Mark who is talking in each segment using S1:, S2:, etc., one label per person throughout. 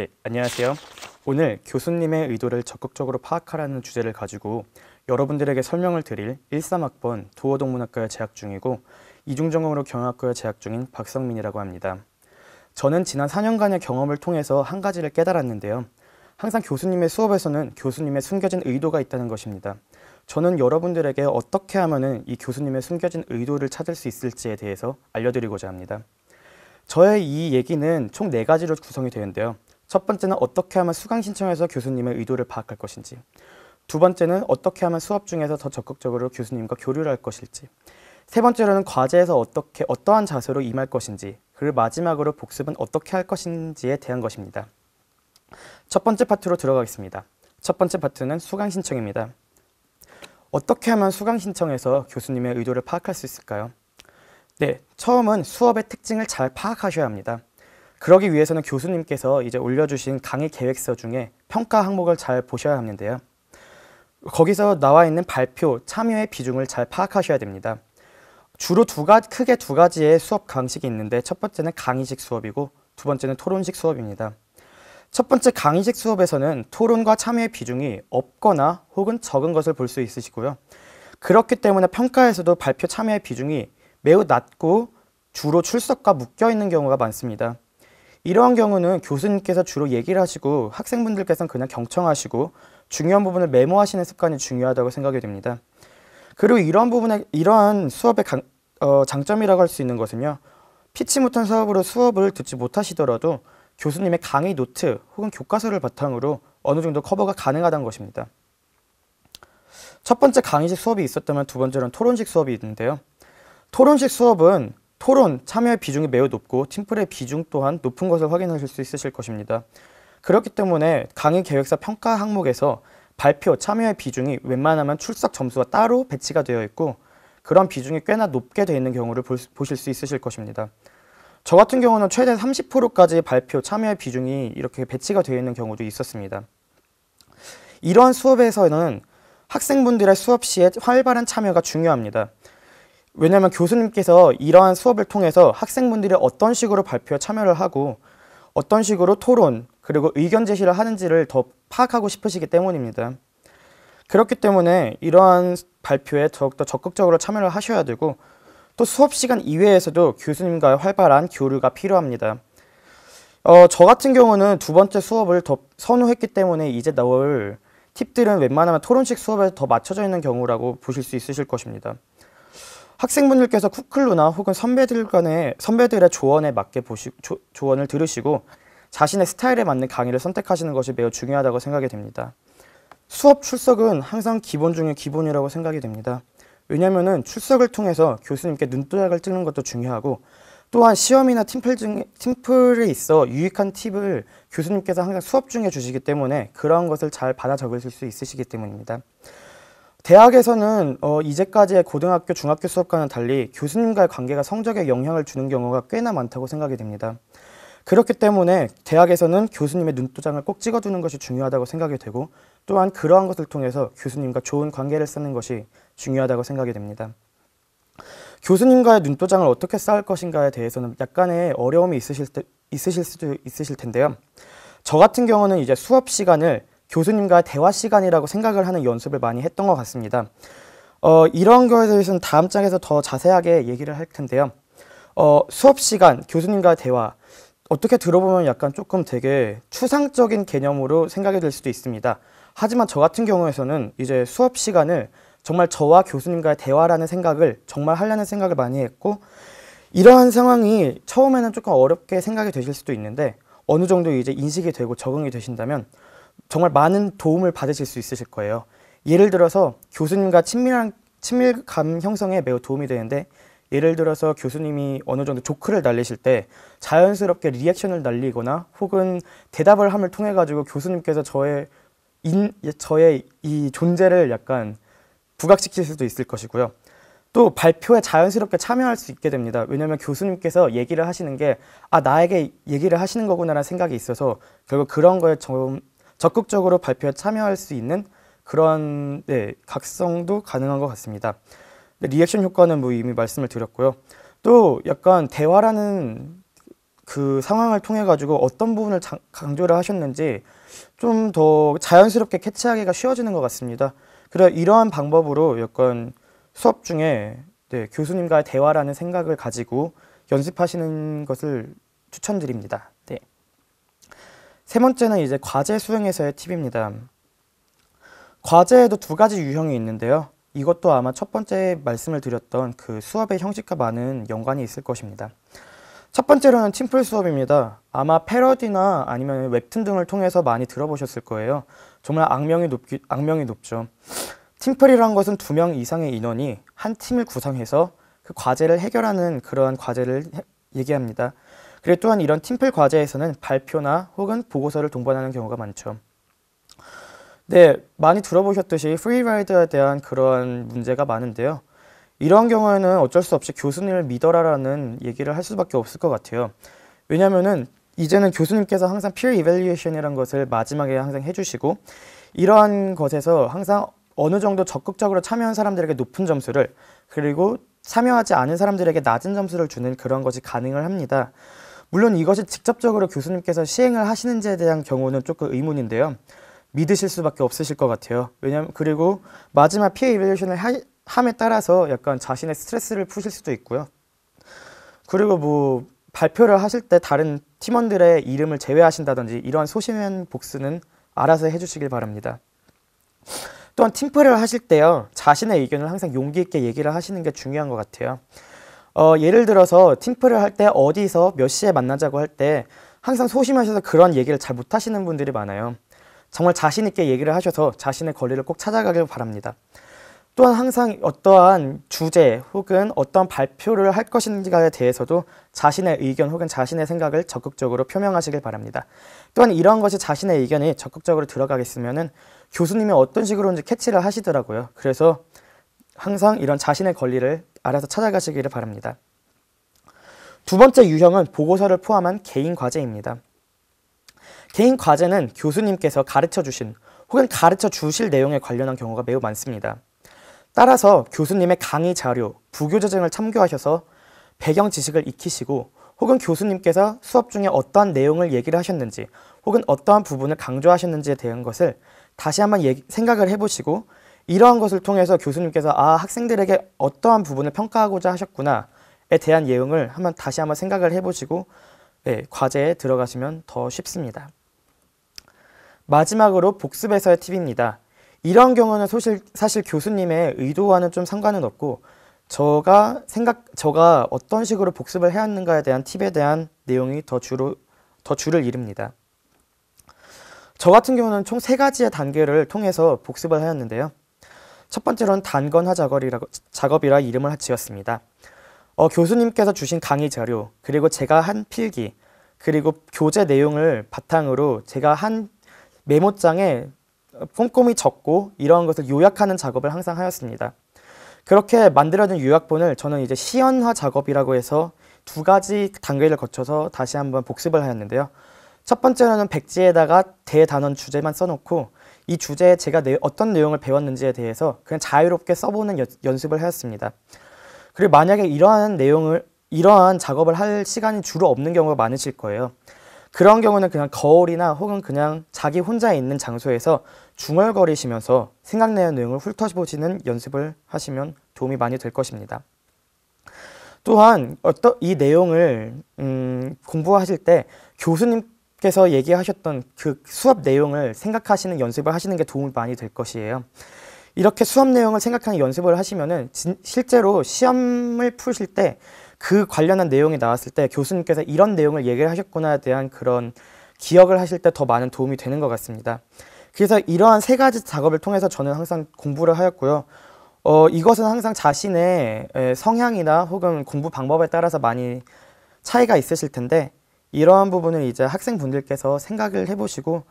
S1: 네, 안녕하세요. 오늘 교수님의 의도를 적극적으로 파악하라는 주제를 가지고 여러분들에게 설명을 드릴 13학번 도어동문학과에 재학 중이고 이중전공으로 경영학과에 재학 중인 박성민이라고 합니다. 저는 지난 4년간의 경험을 통해서 한 가지를 깨달았는데요. 항상 교수님의 수업에서는 교수님의 숨겨진 의도가 있다는 것입니다. 저는 여러분들에게 어떻게 하면 이 교수님의 숨겨진 의도를 찾을 수 있을지에 대해서 알려드리고자 합니다. 저의 이 얘기는 총 네가지로 구성이 되는데요. 첫 번째는 어떻게 하면 수강 신청에서 교수님의 의도를 파악할 것인지 두 번째는 어떻게 하면 수업 중에서 더 적극적으로 교수님과 교류를 할 것일지 세 번째로는 과제에서 어떻게 어떠한 자세로 임할 것인지 그리고 마지막으로 복습은 어떻게 할 것인지에 대한 것입니다. 첫 번째 파트로 들어가겠습니다. 첫 번째 파트는 수강 신청입니다. 어떻게 하면 수강 신청에서 교수님의 의도를 파악할 수 있을까요? 네, 처음은 수업의 특징을 잘 파악하셔야 합니다. 그러기 위해서는 교수님께서 이제 올려주신 강의 계획서 중에 평가 항목을 잘 보셔야 하는데요. 거기서 나와 있는 발표, 참여의 비중을 잘 파악하셔야 됩니다. 주로 두 가지, 크게 두 가지의 수업 강식이 있는데 첫 번째는 강의식 수업이고 두 번째는 토론식 수업입니다. 첫 번째 강의식 수업에서는 토론과 참여의 비중이 없거나 혹은 적은 것을 볼 수 있으시고요. 그렇기 때문에 평가에서도 발표 참여의 비중이 매우 낮고 주로 출석과 묶여 있는 경우가 많습니다. 이러한 경우는 교수님께서 주로 얘기를 하시고 학생분들께서는 그냥 경청하시고 중요한 부분을 메모하시는 습관이 중요하다고 생각이 됩니다. 그리고 이러한 부분에 이러한 수업의 강, 어, 장점이라고 할 수 있는 것은요. 피치 못한 수업으로 수업을 듣지 못하시더라도 교수님의 강의 노트 혹은 교과서를 바탕으로 어느 정도 커버가 가능하다는 것입니다. 첫 번째 강의식 수업이 있었다면 두 번째로는 토론식 수업이 있는데요. 토론식 수업은 토론, 참여의 비중이 매우 높고 팀플의 비중 또한 높은 것을 확인하실 수 있으실 것입니다. 그렇기 때문에 강의 계획서 평가 항목에서 발표, 참여의 비중이 웬만하면 출석 점수와 따로 배치가 되어 있고 그런 비중이 꽤나 높게 되어 있는 경우를 볼, 보실 수 있으실 것입니다. 저 같은 경우는 최대 30%까지 발표, 참여의 비중이 이렇게 배치가 되어 있는 경우도 있었습니다. 이러한 수업에서는 학생분들의 수업 시에 활발한 참여가 중요합니다. 왜냐하면 교수님께서 이러한 수업을 통해서 학생분들이 어떤 식으로 발표에 참여를 하고 어떤 식으로 토론 그리고 의견 제시를 하는지를 더 파악하고 싶으시기 때문입니다. 그렇기 때문에 이러한 발표에 더욱더 적극적으로 참여를 하셔야 되고 또 수업 시간 이외에서도 교수님과의 활발한 교류가 필요합니다. 어, 저 같은 경우는 두 번째 수업을 더 선호했기 때문에 이제 나올 팁들은 웬만하면 토론식 수업에 더 맞춰져 있는 경우라고 보실 수 있으실 것입니다. 학생분들께서 쿠클루나 혹은 선배들 간의 선배들의 조언에 맞게 보시, 조, 조언을 들으시고 자신의 스타일에 맞는 강의를 선택하시는 것이 매우 중요하다고 생각이 됩니다. 수업 출석은 항상 기본 중의 기본이라고 생각이 됩니다. 왜냐하면 출석을 통해서 교수님께 눈도약을 뜨는 것도 중요하고 또한 시험이나 팀플 중, 팀플에 있어 유익한 팁을 교수님께서 항상 수업 중에 주시기 때문에 그러한 것을 잘 받아 적으실 수 있으시기 때문입니다. 대학에서는 어, 이제까지의 고등학교, 중학교 수업과는 달리 교수님과의 관계가 성적에 영향을 주는 경우가 꽤나 많다고 생각이 됩니다. 그렇기 때문에 대학에서는 교수님의 눈도장을 꼭 찍어두는 것이 중요하다고 생각이 되고 또한 그러한 것을 통해서 교수님과 좋은 관계를 쌓는 것이 중요하다고 생각이 됩니다. 교수님과의 눈도장을 어떻게 쌓을 것인가에 대해서는 약간의 어려움이 있으실, 있으실 수도 있으실 텐데요. 저 같은 경우는 이제 수업 시간을 교수님과 대화 시간이라고 생각을 하는 연습을 많이 했던 것 같습니다. 어, 이런 거에 대해서는 다음 장에서 더 자세하게 얘기를 할 텐데요. 어, 수업 시간, 교수님과 대화 어떻게 들어보면 약간 조금 되게 추상적인 개념으로 생각이 될 수도 있습니다. 하지만 저 같은 경우에서는 이제 수업 시간을 정말 저와 교수님과의 대화라는 생각을 정말 하려는 생각을 많이 했고 이러한 상황이 처음에는 조금 어렵게 생각이 되실 수도 있는데 어느 정도 이제 인식이 되고 적응이 되신다면 정말 많은 도움을 받으실 수 있으실 거예요. 예를 들어서 교수님과 친밀한, 친밀감 형성에 매우 도움이 되는데 예를 들어서 교수님이 어느 정도 조크를 날리실 때 자연스럽게 리액션을 날리거나 혹은 대답을 함을 통해 가지고 교수님께서 저의 인, 저의 이 존재를 약간 부각시킬 수도 있을 것이고요. 또 발표에 자연스럽게 참여할 수 있게 됩니다. 왜냐하면 교수님께서 얘기를 하시는 게 아 나에게 얘기를 하시는 거구나라는 생각이 있어서 결국 그런 거에 좀 적극적으로 발표에 참여할 수 있는 그런 네, 각성도 가능한 것 같습니다. 리액션 효과는 뭐 이미 말씀을 드렸고요. 또 약간 대화라는 그 상황을 통해 가지고 어떤 부분을 강조를 하셨는지 좀 더 자연스럽게 캐치하기가 쉬워지는 것 같습니다. 그래 이러한 방법으로 약간 수업 중에 네, 교수님과의 대화라는 생각을 가지고 연습하시는 것을 추천드립니다. 네. 세 번째는 이제 과제 수행에서의 팁입니다. 과제에도 두 가지 유형이 있는데요. 이것도 아마 첫 번째 말씀을 드렸던 그 수업의 형식과 많은 연관이 있을 것입니다. 첫 번째로는 팀플 수업입니다. 아마 패러디나 아니면 웹툰 등을 통해서 많이 들어보셨을 거예요. 정말 악명이 높기, 악명이 높죠. 팀플이란 것은 두 명 이상의 인원이 한 팀을 구성해서 그 과제를 해결하는 그러한 과제를 해, 얘기합니다. 그리고 또한 이런 팀플 과제에서는 발표나 혹은 보고서를 동반하는 경우가 많죠. 네, 많이 들어보셨듯이 프리라이드에 대한 그런 문제가 많은데요. 이런 경우에는 어쩔 수 없이 교수님을 믿어라라는 얘기를 할 수밖에 없을 것 같아요. 왜냐면은 이제는 교수님께서 항상 peer evaluation이라는 것을 마지막에 항상 해주시고 이러한 것에서 항상 어느 정도 적극적으로 참여한 사람들에게 높은 점수를 그리고 참여하지 않은 사람들에게 낮은 점수를 주는 그런 것이 가능을 합니다. 물론 이것이 직접적으로 교수님께서 시행을 하시는지에 대한 경우는 조금 의문인데요. 믿으실 수밖에 없으실 것 같아요. 왜냐면 그리고 마지막 피해 이벨루션을 함에 따라서 약간 자신의 스트레스를 푸실 수도 있고요. 그리고 뭐 발표를 하실 때 다른 팀원들의 이름을 제외하신다든지 이러한 소심한 복수는 알아서 해주시길 바랍니다. 또한 팀플을 하실 때요 자신의 의견을 항상 용기 있게 얘기를 하시는 게 중요한 것 같아요. 어, 예를 들어서 팀플을 할 때 어디서 몇 시에 만나자고 할 때 항상 소심하셔서 그런 얘기를 잘 못하시는 분들이 많아요. 정말 자신 있게 얘기를 하셔서 자신의 권리를 꼭 찾아가길 바랍니다. 또한 항상 어떠한 주제 혹은 어떠한 발표를 할것인지에 대해서도 자신의 의견 혹은 자신의 생각을 적극적으로 표명하시길 바랍니다. 또한 이러한 것이 자신의 의견이 적극적으로 들어가겠으면 교수님이 어떤 식으로인지 캐치를 하시더라고요. 그래서 항상 이런 자신의 권리를 알아서 찾아가시기를 바랍니다. 두 번째 유형은 보고서를 포함한 개인 과제입니다. 개인 과제는 교수님께서 가르쳐 주신 혹은 가르쳐 주실 내용에 관련한 경우가 매우 많습니다. 따라서 교수님의 강의 자료, 부교재 등을 참고하셔서 배경 지식을 익히시고 혹은 교수님께서 수업 중에 어떠한 내용을 얘기를 하셨는지 혹은 어떠한 부분을 강조하셨는지에 대한 것을 다시 한번 얘기, 생각을 해보시고 이러한 것을 통해서 교수님께서 아 학생들에게 어떠한 부분을 평가하고자 하셨구나에 대한 예응을 한번 다시 한번 생각을 해보시고 네, 과제에 들어가시면 더 쉽습니다. 마지막으로 복습에서의 팁입니다. 이런 경우는 사실, 사실 교수님의 의도와는 좀 상관은 없고 저가 생각 저가 어떤 식으로 복습을 해왔는가에 대한 팁에 대한 내용이 더 주로 더 주를 이릅니다저 같은 경우는 총 세 가지의 단계를 통해서 복습을 하였는데요. 첫 번째로는 단건 화작업이라 고 작업이라 이름을 지었습니다. 어, 교수님께서 주신 강의 자료, 그리고 제가 한 필기, 그리고 교재 내용을 바탕으로 제가 한 메모장에 꼼꼼히 적고 이러한 것을 요약하는 작업을 항상 하였습니다. 그렇게 만들어진 요약본을 저는 이제 시연화 작업이라고 해서 두 가지 단계를 거쳐서 다시 한번 복습을 하였는데요. 첫 번째로는 백지에다가 대단원 주제만 써놓고 이 주제에 제가 내, 어떤 내용을 배웠는지에 대해서 그냥 자유롭게 써보는 여, 연습을 하였습니다. 그리고 만약에 이러한 내용을 이러한 작업을 할 시간이 주로 없는 경우가 많으실 거예요. 그런 경우는 그냥 거울이나 혹은 그냥 자기 혼자 있는 장소에서 중얼거리시면서 생각나는 내용을 훑어보시는 연습을 하시면 도움이 많이 될 것입니다. 또한 어떤 이 내용을 음, 공부하실 때 교수님 께서 얘기하셨던 그 수업 내용을 생각하시는 연습을 하시는 게 도움이 많이 될 것이에요. 이렇게 수업 내용을 생각하는 연습을 하시면은 실제로 시험을 푸실 때 그 관련한 내용이 나왔을 때 교수님께서 이런 내용을 얘기를 하셨구나에 대한 그런 기억을 하실 때 더 많은 도움이 되는 것 같습니다. 그래서 이러한 세 가지 작업을 통해서 저는 항상 공부를 하였고요. 어, 이것은 항상 자신의 성향이나 혹은 공부 방법에 따라서 많이 차이가 있으실 텐데 이러한 부분을 이제 학생분들께서 생각을 해보시고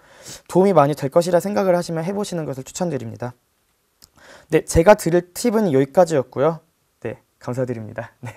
S1: 도움이 많이 될 것이라 생각을 하시면 해보시는 것을 추천드립니다. 네, 제가 드릴 팁은 여기까지였고요. 네, 감사드립니다. 네.